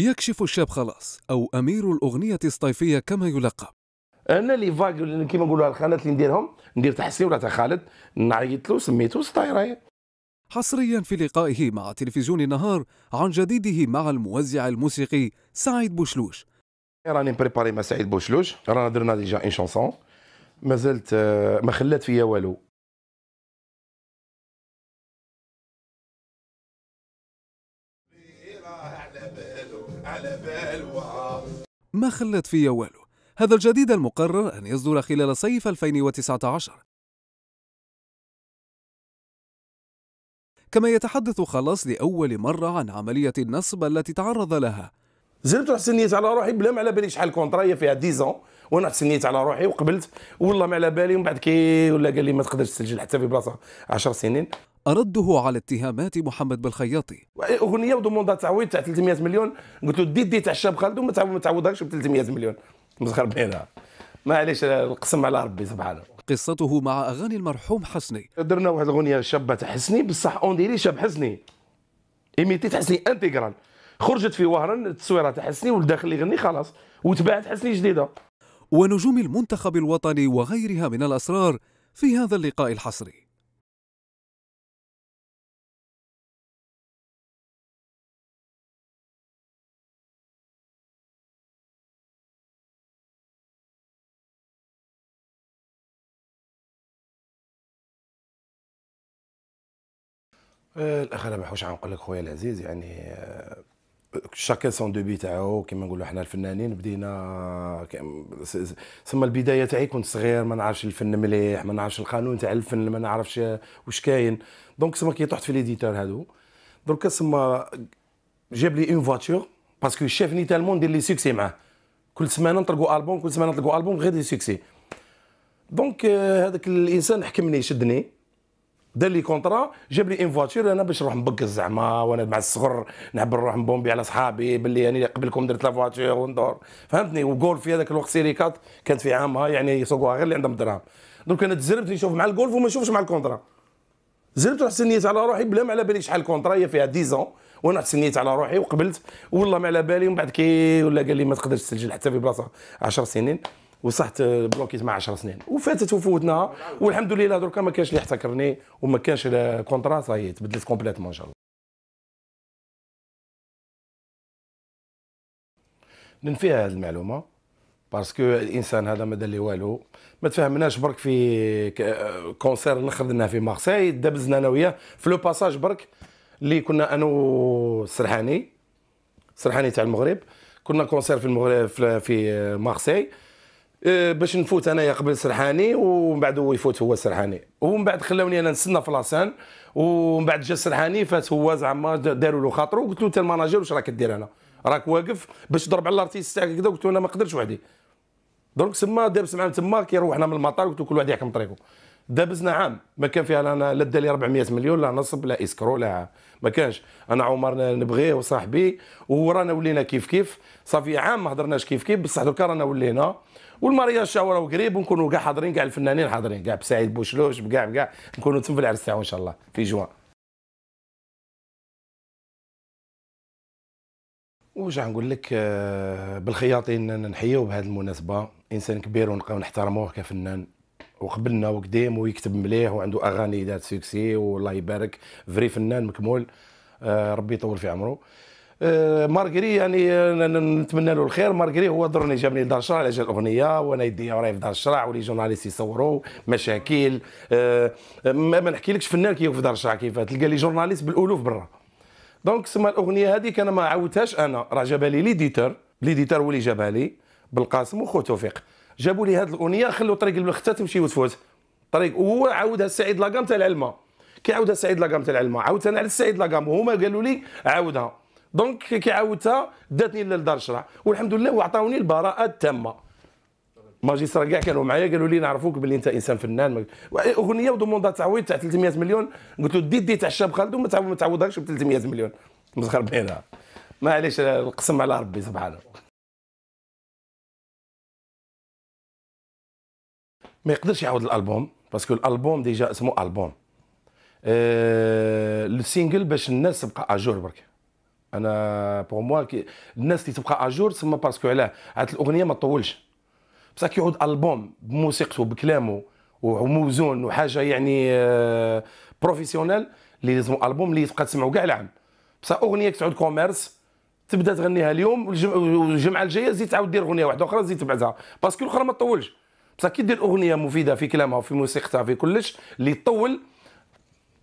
يكشف الشاب خلاص أو أمير الأغنية الصيفية كما يلقب انا لي فاك كيما نقولوا الخانات اللي نديرهم ندير تحسين ولا تاع خالد نعيط له سميتو سطاير حصريا في لقائه مع تلفزيون النهار عن جديده مع الموزع الموسيقي سعيد بوشلوش راني بريباري مع سعيد بوشلوش رانا درنا ديجا ان شونسون مازلت ما خلات فيا والو ما خلت في والو هذا الجديد المقرر أن يصدر خلال صيف 2019 كما يتحدث خلاص لأول مرة عن عملية النصب التي تعرض لها زلمت رحت سنيت على روحي بلا ما على بالي شحال هي فيها 10 وانا رحت سنيت على روحي وقبلت والله ما على بالي ومن بعد كي ولا قال لي ما تقدرش تسجل حتى في بلاصه 10 سنين رده على اتهامات محمد بالخياطي اغنيه ودوموندا تعويض تاع 300 مليون قلت له دي دي تاع الشاب خالد وما تعوضهاش ب 300 مليون مسخر بينها معليش القسم على ربي سبحانه قصته مع اغاني المرحوم حسني درنا واحد الاغنيه شابه تاع حسني بصح اون ديري شاب حسني تاع حسني انتيغرال خرجت في وهران التصويره تاع حسني والداخل اللي يغني خلاص وتباعت حسني جديده ونجوم المنتخب الوطني وغيرها من الاسرار في هذا اللقاء الحصري آه، الاخ انا ما حوش نقول لك خويا العزيز يعني آه، شاكا سون دوبي تاعو كيما نقولوا حنا الفنانين بدينا سما البدايه تاعي كنت صغير ما نعرفش الفن مليح ما نعرفش القانون تاع الفن ما نعرفش واش كاين دونك سما كي طحت في ليديتور هادو دركا سما جاب لي اون فواتور باسكو شافني تالمون ندير لي سوكسي معاه كل سمانه نطلقوا البوم كل سمانه نطلقوا البوم غير لي سوكسي دونك آه، هذاك الانسان حكمني شدني دار لي كونطرا جاب لي ان فواتور انا باش نروح نبكز زعما وانا مع الصغر نحب نروح نبومبي على صحابي باللي يعني قبلكم درت لا فواتور وندور فهمتني وجول في هذاك الوقت سيري كات كانت في عامها يعني يسوقوها غير اللي عندهم الدراهم دونك انا تزربت نشوف مع الجولف وما نشوفش مع الكونطرا زربت رحت سنيت على روحي بلا ما على بالي شحال كونطرا هي فيها 10 وانا رحت سنيت على روحي وقبلت والله ما على بالي ومن بعد كي ولا قال لي ما تقدرش تسجل حتى في بلاصه 10 سنين وصحت بلوكيت مع 10 سنين وفاتت وفوتنا والحمد لله دركا ما كانش اللي احتكرني وما كانش كونترا صاي تبدلت كومبليتمون ان شاء الله ننفيها هذه المعلومه باسكو الانسان هذا ما دار لي والو ما تفاهمناش برك في كونسير اللي درناه في مارساي دبزنا انا وياه في لو باساج برك اللي كنا انا والسرحاني السرحاني تاع المغرب كنا كونسير في المغرب في مارساي إيه، باش نفوت انايا قبل سرحاني ومن بعد هو يفوت هو سرحاني ومن بعد خلاوني انا نستنى في لاسان ومن بعد جا سرحاني فات هو زعما داروا له خاطره قلت له انت الماناجير واش راك دير انا راك واقف باش تضرب على الارتيست تاعك كذا قلت له انا ما نقدرش وحدي دونك سما دابس معاهم تما كي روحنا من المطار قلت له كل واحد يحكم طريقه دابزنا عام ما كان فيها لا لا دالي 400 مليون لا نصب لا اسكرو لا ما كانش انا عمر نبغيه وصاحبي ورانا ولينا كيف كيف صافي عام ما هضرناش كيف كيف بصح دوكا رانا ولينا والمارياج تاهو راهو قريب ونكونوا كاع حاضرين كاع الفنانين حاضرين كاع بسعيد بوشلوش بكاع بكاع نكونوا تم في العرس تاعو ان شاء الله في جوان واش نقول لك آه، بالخياطين نحييو بهذه المناسبه انسان كبير ونبقاو نحترموه كفنان وقبلنا وقديم ويكتب مليح وعنده اغاني ذات سوكسي والله يبارك فري فنان مكمول آه، ربي يطول في عمره آه، مارغري يعني آه، نتمنى له الخير مارغري هو ضرني جابني لدار الشرع على جال الاغنيه وانا يدي راهي في دار الشرع ولي جورناليست يصوروا مشاكل آه، ما, نحكيلكش فنان كيف في دار الشرع كيف تلقى لي جورناليست بالالوف برا دونك سما الاغنيه هذيك انا ما عاودتهاش انا راه جابها لي ليديتور ليديتور هو اللي جابها لي بالقاسم وخو توفيق جابوا لي هذه الاغنيه خلوا طريق الوخته تمشي وتفوت طريق هو عاودها سعيد لاقام تاع العلمه كي عاودها سعيد لاقام تاع العلمه عاودت انا على سعيد لاقام وهما قالوا لي عاودها دونك كي عاودتها داتني للدار الشرع والحمد لله وعطاوني البراءه التامه ماجسترا كاع كانوا معايا قالوا لي نعرفوك باللي انت انسان فنان اغنيه ودوموندا تعويض تاع 300 مليون قلت له دي دي تاع الشاب خالد وما تعوضهاش ما ب 300 مليون مسخر بينها معليش القسم على ربي سبحانه ما يقدرش يعاود الالبوم باسكو الالبوم ديجا اسمه البوم أه السينجل باش الناس تبقى اجور برك انا بور موا الناس اللي تبقى اجور تسمى باسكو علاه عاد الاغنيه ما تطولش بصح كي يعود البوم بموسيقته بكلامه وموزون وحاجه يعني بروفيسيونيل آه، اللي لازم البوم اللي تبقى تسمعه كاع العام بصح اغنيه تعود كوميرس تبدا تغنيها اليوم والجمعه الجايه زيد تعاود دير اغنيه واحده اخرى زيد تبعتها باسكو الاخرى ما تطولش بصح كي دير اغنيه مفيده في كلامها وفي موسيقتها في كلش اللي تطول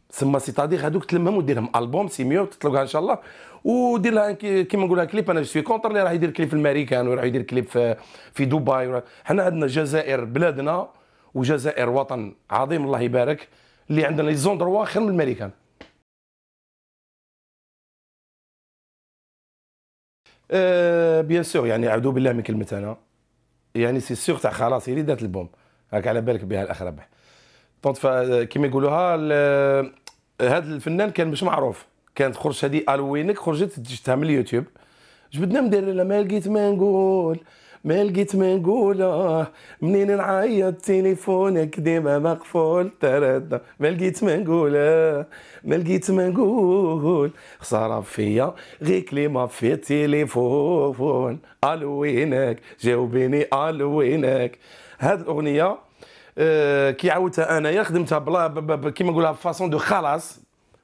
سما سي تادير هذوك تلمهم وديرهم البوم سي ميو تطلقها ان شاء الله ودير لها كيما نقولها كليب انا سوي كونتر اللي راه يدير كليب في الماريكان وراح يدير كليب في في دبي حنا عندنا جزائر بلادنا وجزائر وطن عظيم الله يبارك اللي عندنا لي زون دروا خير من الماريكان أه بيان سور يعني اعوذ بالله من كلمه انا يعني سي سيغ تاع خلاص هي اللي دارت البوم راك على بالك بها الاخ ربح بونت كيما يقولوها هذا الفنان كان مش معروف كانت خرج هذه الوينك خرجت جبتها من اليوتيوب جبدنا مدير ما لقيت ما نقول ما لقيت ما نقول آه، منين نعيط تليفونك ديما مقفول ترد ما لقيت ما نقول آه، ما لقيت ما نقول خسارة فيا غير كلمة في التليفون الوينك جاوبيني الوينك هاد الأغنية كي عاودتها انايا خدمتها بلا كيما نقولها فاسون دو خلاص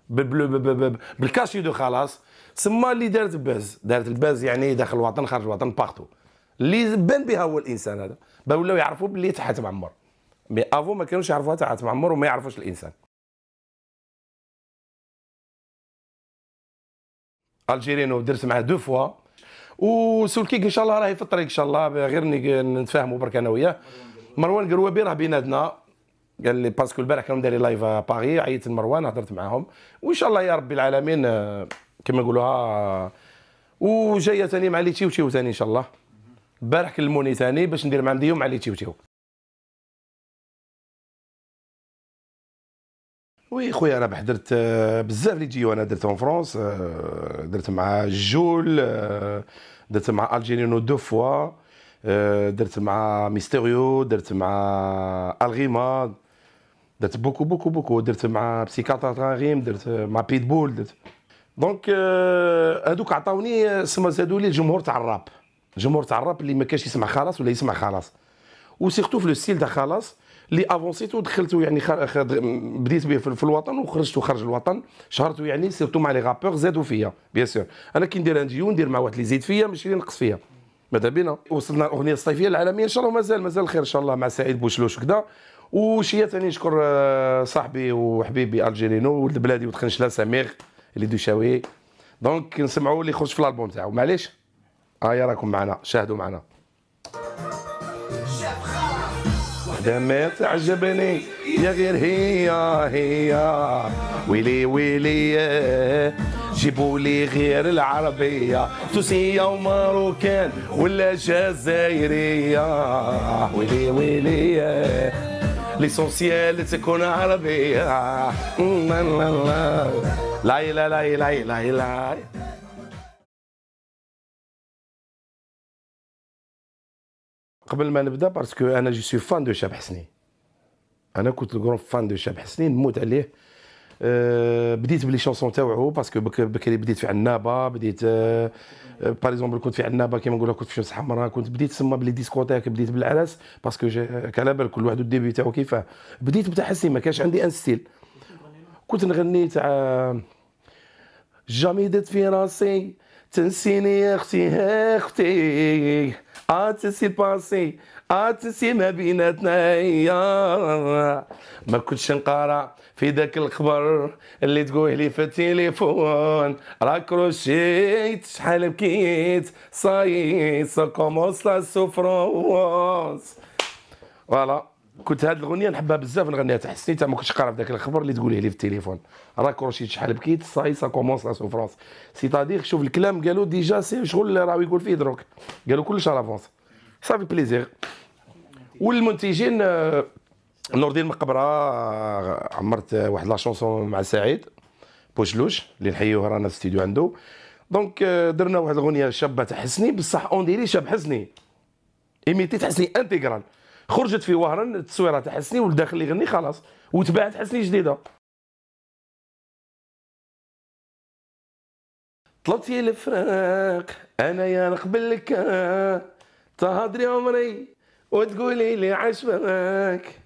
بالكاشي دو خلاص سما اللي دارت باز دارت الباز يعني داخل الوطن خارج الوطن باغتو اللي بان بها هو الانسان هذا ولاو يعرفوا باللي تحت معمر مي افو ما كانوش يعرفوها تحت معمر وما يعرفوش الانسان الجيرينو درت معاه دو فوا وسولكيك ان شاء الله راهي في الطريق ان شاء الله غير نتفاهموا برك انا وياه مروان قروابي راه بيناتنا قال لي باسكو البارح كانوا دايرين لايف باغي عيطت لمروان هضرت معاهم وان شاء الله يا رب العالمين آه، كما نقولوها آه، وجايه ثاني مع لي تيو تيو ثاني ان شاء الله البارح كلموني ثاني باش ندير معاهم ديو مع لي تيو تيو وي خويا راه درت آه، بزاف لي تيو انا درت اون فرونس درت مع جول درت مع الجيرينو دو فوا آه، درت مع ميستيريو درت مع الغيما درت بوكو بوكو بوكو درت مع بسيكاتر غيم درت مع بيت بول درت دونك هذوك آه، عطاوني آه، سما زادوا لي الجمهور تاع الراب الجمهور تاع الراب اللي ما كانش يسمع خلاص ولا يسمع خلاص وسيرتو في لو ستيل تاع خلاص اللي افونسيت ودخلته يعني بديت به في الوطن وخرجت خارج الوطن شهرتو يعني سيرتو مع لي رابور زادوا فيا بيان سور انا كي ندير انجيو ندير مع واحد اللي يزيد فيا ماشي اللي نقص فيا ماذا بينا وصلنا الاغنيه الصيفيه العالميه ان شاء الله مازال مازال خير ان شاء الله مع سعيد بوشلوش وكذا وشيا ثاني نشكر آه، صاحبي وحبيبي الجيرينو ولد بلادي وتخنشلا سمير اللي دوشاوي دونك نسمعوا اللي يخرج في الالبوم تاعو معليش ها آه راكم معنا شاهدوا معنا ما تعجبني يا غير هي هي ويلي ويلي آه. جيبوا لي غير العربية تونسية وماروكان ولا جزائرية ويلي ويلي ليسونسيال تكون عربية لا لا لا لا لا لا قبل ما نبدا باسكو انا جو سو فان دو شاب حسني انا كنت الكرون فان دو شاب حسني نموت عليه Euh, بديت بلي شونسون تاوعو باسكو بكري بديت في عنابه بديت باغ آه، اكزومبل آه، كنت في عنابه كيما نقولوا كنت في شمس حمراء كنت بديت تسمى بلي ديسكوتيك بديت بالعرس باسكو على بال كل واحد الديبي تاعو كيفاه بديت بتحسي ما كانش عندي ان ستيل كنت نغني تاع جامي درت في راسي تنسيني يا اختي يا اختي عاد تنسي الباسي عاد تنسي ما بيناتنا يا ما كنتش نقارع في ذاك الخبر اللي تقوله لي في التليفون راك روشيت شحال بكيت صايي سا كومونس لا سوفرونس فوالا كنت هاد الاغنيه نحبها بزاف نغنيها حسيتها ما كنتش قاري في ذاك الخبر اللي تقوليه لي في التليفون راكروشيت شحال بكيت صاي سا كومونس لا سوفرونس تادير شوف الكلام قالوا ديجا سي شغل اللي راهو يقول فيه دروك قالوا كلش لافونس صافي بليزير والمنتجين آه، نور الدين مقبره آه، عمرت واحد لا شونسون مع سعيد بوشلوش اللي نحيوه رانا في الاستديو عنده آه، دونك درنا واحد الاغنيه شابه تحسني بصح اون ديري شاب حسني ايميتي تحسني انتيغرال خرجت في وهران التصويره تاع حسني والداخل يغني خلاص وتباعت حسني جديده طلبت في الفراق انا يا نقبلك تهضري عمري وتقولي لي عشبك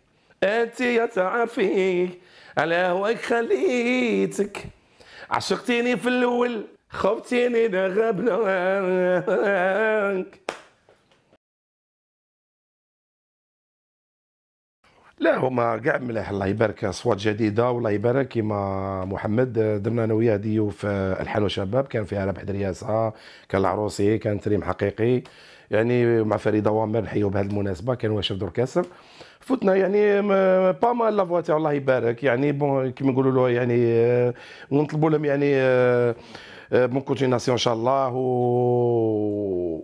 انت يا تعرفي على هواك خليتك عشقتيني في الاول خبتيني نغبناك لا هما كاع ملاح الله يبارك اصوات جديده والله يبارك كيما محمد آه، درنا انا وياه ديو في آه، الحال شباب كان فيها ربح درياسه كان العروسي كان تريم حقيقي يعني مع فريده وامر نحيو بهذه المناسبه كان واشف دور كاسر فتنا يعني با مال لافوا تاعو الله يبارك يعني بون كيما نقولوا له يعني آه، ونطلبوا لهم يعني آه، بون كونتيناسيون ان شاء الله و...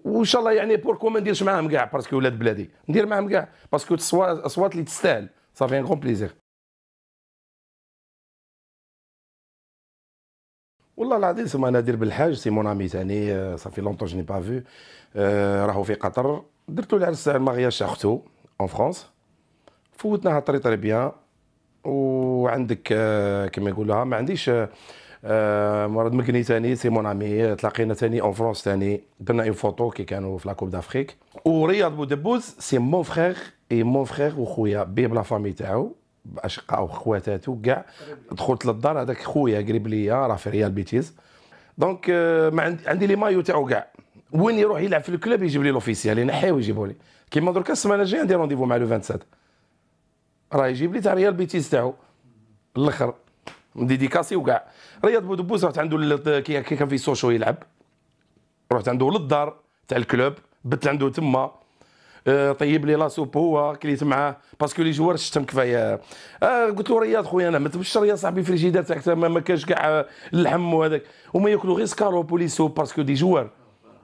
وان شاء الله يعني بوركو ما نديرش معاهم كاع باسكو ولاد بلادي ندير معاهم كاع باسكو اصوات اللي تستاهل صافي ان غون بليزير والله العظيم سما نادر بالحاج سي مون امي ثاني صافي لونتون جني با فو راهو في قطر درتو العرس المغياج تاع اختو اون فرونس فوتناها طري طري بيان وعندك آه، كما يقولوها ما عنديش آه، آه، مراد مكني ثاني سي مون امي تلاقينا ثاني اون فرونس ثاني درنا اون فوتو كي كانوا في لاكوب دافريك ورياض بودبوز سي مون فخيغ اي مون فخيغ وخويا بيه بلا فامي تاعو باشقائه وخواتاتو كاع دخلت للدار هذاك خويا قريب ليا راه في ريال بيتيز دونك آه، ما عندي عندي لي مايو تاعو كاع وين يروح يلعب في الكلوب يجيب لي لوفيسيال ينحيه يجيبوا لي كيما دركا السمانه الجايه عندي رونديفو مع لو 27 راه يجيب لي تاع ريال بيتيز تاعو الاخر ديديكاسي وكاع رياض بودبوس رحت عنده كي كان في سوشو يلعب رحت عنده للدار تاع الكلوب بت عنده تما آه، طيب لي لاسوب هو آه، كليت معاه باسكو لي جوار شتم كفايه آه قلت له رياض خويا انا ما تبشر يا صاحبي الجدار تاعك ما كانش كاع اللحم وهذاك هما ياكلوا غير سكاروب ولي سوب باسكو دي جوار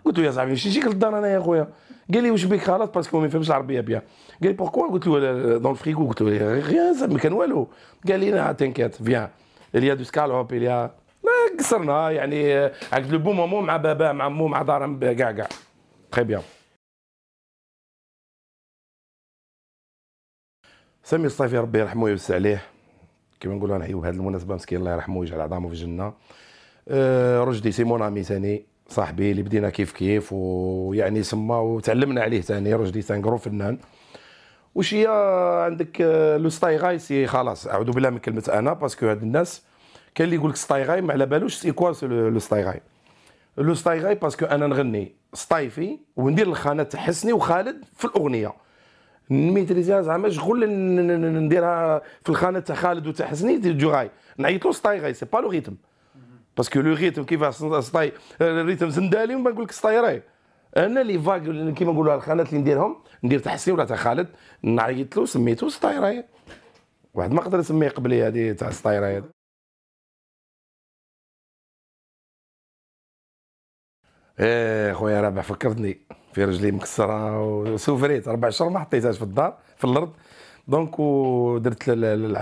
قلت له يا صاحبي مش نجيك للدار انا يا خويا قال لي واش بيك خلاص باسكو ما يفهمش العربيه بيان قال لي بوركوا قلت له دون آه، الفريكو قلت له غير ما كان والو قال لي لا تنكات فيان اللي يا دو سكالوب اللي ما قصرنا يعني عقد لو بو مومون مع بابا مع مو مع دار كاع كاع تخي بيان سامي الصيفي ربي يرحمه ويوسع عليه كما نقولوا نحيو بهذه المناسبه مسكين الله يرحمه ويجعل عظامه في الجنه رجدي أه، رشدي سي مون امي ثاني صاحبي اللي بدينا كيف كيف ويعني سما وتعلمنا عليه ثاني رشدي كرو فنان واش هي عندك آه، لو ستايغاي سي خلاص اعوذ بالله من كلمه انا باسكو هاد الناس كاين اللي يقول لك ستايغاي ما على بالوش سي كوا لو ستايغاي لو ستايغاي باسكو انا نغني ستايفي وندير الخانه تاع حسني وخالد في الاغنيه نميتريزيها زعما شغل نديرها في الخانه تاع خالد وتاع حسني غاي نعيط له غاي سي با لو ريتم باسكو لو ريتم كيفاش ستاي الريتم آه، زندالي وما نقول لك راي انا لي فاغ كيما نقولوا الخانات اللي نديرهم ندير تحسي ولا تاع خالد نعيط له سميتو سطايره واحد ما قدر يسميه قبلي هذه تاع السطايره ايه خويا رابح فكرتني في رجلي مكسره وسوفريت ربع شهور ما حطيتهاش في الدار في الارض دونك ودرت